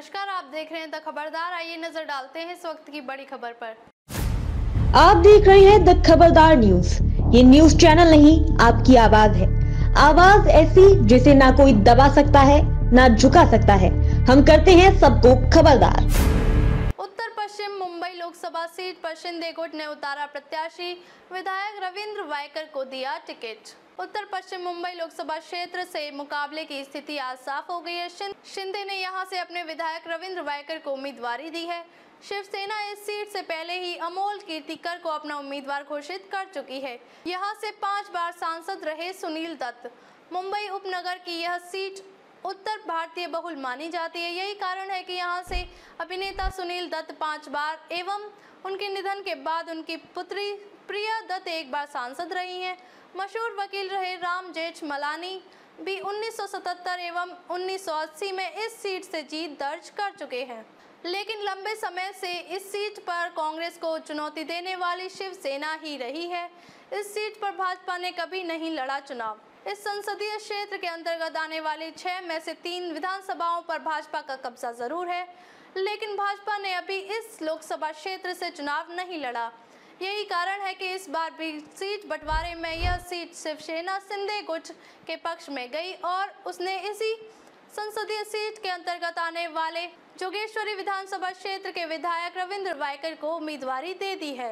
नमस्कार आप देख रहे हैं द खबरदार आइए नजर डालते हैं इस वक्त की बड़ी खबर पर आप देख रहे हैं द खबरदार न्यूज ये न्यूज चैनल नहीं आपकी आवाज है आवाज ऐसी जिसे ना कोई दबा सकता है ना झुका सकता है हम करते हैं सबको खबरदार उत्तर पश्चिम मुंबई लोकसभा सीट पर शिंदे गुट ने उतारा प्रत्याशी विधायक रविंद्र वायकर को दिया टिकट उत्तर पश्चिम मुंबई लोकसभा क्षेत्र से मुकाबले की स्थिति आज साफ हो गई है शिंदे ने यहाँ से अपने विधायक रविंद्र वायकर को उम्मीदवारी दी है शिवसेना इस सीट से पहले ही अमोल कीर्तिकर को अपना उम्मीदवार घोषित कर चुकी है यहाँ से पांच बार सांसद रहे सुनील दत्त मुंबई उपनगर की यह सीट उत्तर भारतीय बहुल मानी जाती है यही कारण है कि यहाँ से अभिनेता सुनील दत्त पांच बार एवं उनके निधन के बाद उनकी पुत्री प्रिया दत्त एक बार सांसद रही हैं मशहूर वकील रहे राम जेठ मलानी भी 1977 एवं 1980 में इस सीट से जीत दर्ज कर चुके हैं लेकिन लंबे समय से इस सीट पर कांग्रेस को चुनौती देने वाली शिवसेना ही रही है इस सीट पर भाजपा ने कभी नहीं लड़ा चुनाव इस संसदीय क्षेत्र के अंतर्गत आने वाली छः में से तीन विधानसभाओं पर भाजपा का कब्जा जरूर है लेकिन भाजपा ने अभी इस लोकसभा क्षेत्र से चुनाव नहीं लड़ा यही कारण है कि इस बार भी सीट बंटवारे में यह सीट शिवसेना सिंधे गुट के पक्ष में गई और उसने इसी संसदीय सीट के अंतर्गत आने वाले जोगेश्वरी विधानसभा क्षेत्र के विधायक रविंद्र वायकर को उम्मीदवारी दे दी है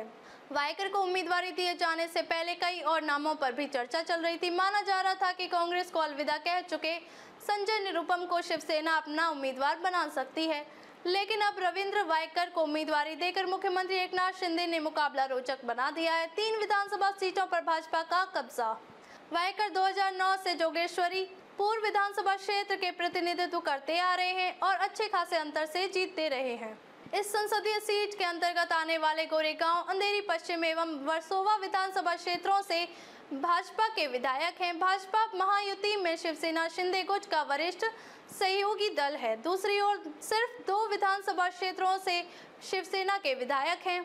वायकर को उम्मीदवारी दिए जाने से पहले कई और नामों पर भी चर्चा चल रही थी माना जा रहा था कि कांग्रेस को अलविदा कह चुके संजय निरुपम को शिवसेना अपना उम्मीदवार बना सकती है लेकिन अब रविंद्र वायकर को उम्मीदवारी देकर मुख्यमंत्री एक शिंदे ने मुकाबला रोचक बना दिया है तीन विधानसभा सीटों पर भाजपा का कब्जा वायकर 2009 से जोगेश्वरी पूर्व विधानसभा क्षेत्र के प्रतिनिधित्व करते आ रहे हैं और अच्छे खासे अंतर से जीतते रहे हैं इस संसदीय सीट के अंतर्गत आने वाले गोरेगांव अंधेरी पश्चिम एवं वर्सोवा विधानसभा क्षेत्रों से भाजपा के विधायक हैं भाजपा महायुति में शिवसेना शिंदे गुट का वरिष्ठ सहयोगी दल है दूसरी ओर सिर्फ दो विधानसभा क्षेत्रों से शिवसेना के विधायक हैं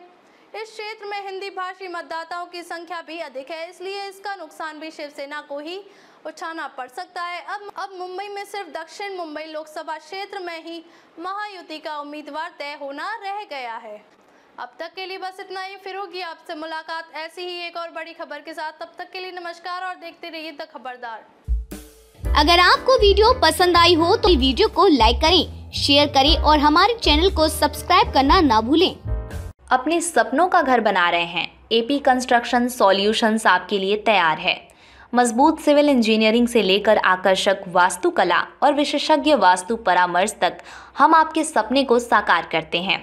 इस क्षेत्र में हिंदी भाषी मतदाताओं की संख्या भी अधिक है इसलिए इसका नुकसान भी शिवसेना को ही उठाना पड़ सकता है अब अब मुंबई में सिर्फ दक्षिण मुंबई लोकसभा क्षेत्र में ही महायुति का उम्मीदवार तय होना रह गया है अब तक के लिए बस इतना ही फिर होगी आपसे मुलाकात ऐसी ही एक और बड़ी खबर के साथ तब तक के लिए नमस्कार और देखते रहिए द खबरदार अगर आपको वीडियो पसंद आई हो तो वीडियो को लाइक करें शेयर करें और हमारे चैनल को सब्सक्राइब करना ना भूलें अपने सपनों का घर बना रहे हैं एपी कंस्ट्रक्शन सॉल्यूशंस आपके लिए तैयार है मजबूत सिविल इंजीनियरिंग से लेकर आकर्षक वास्तुकला और विशेषज्ञ वास्तु परामर्श तक हम आपके सपने को साकार करते हैं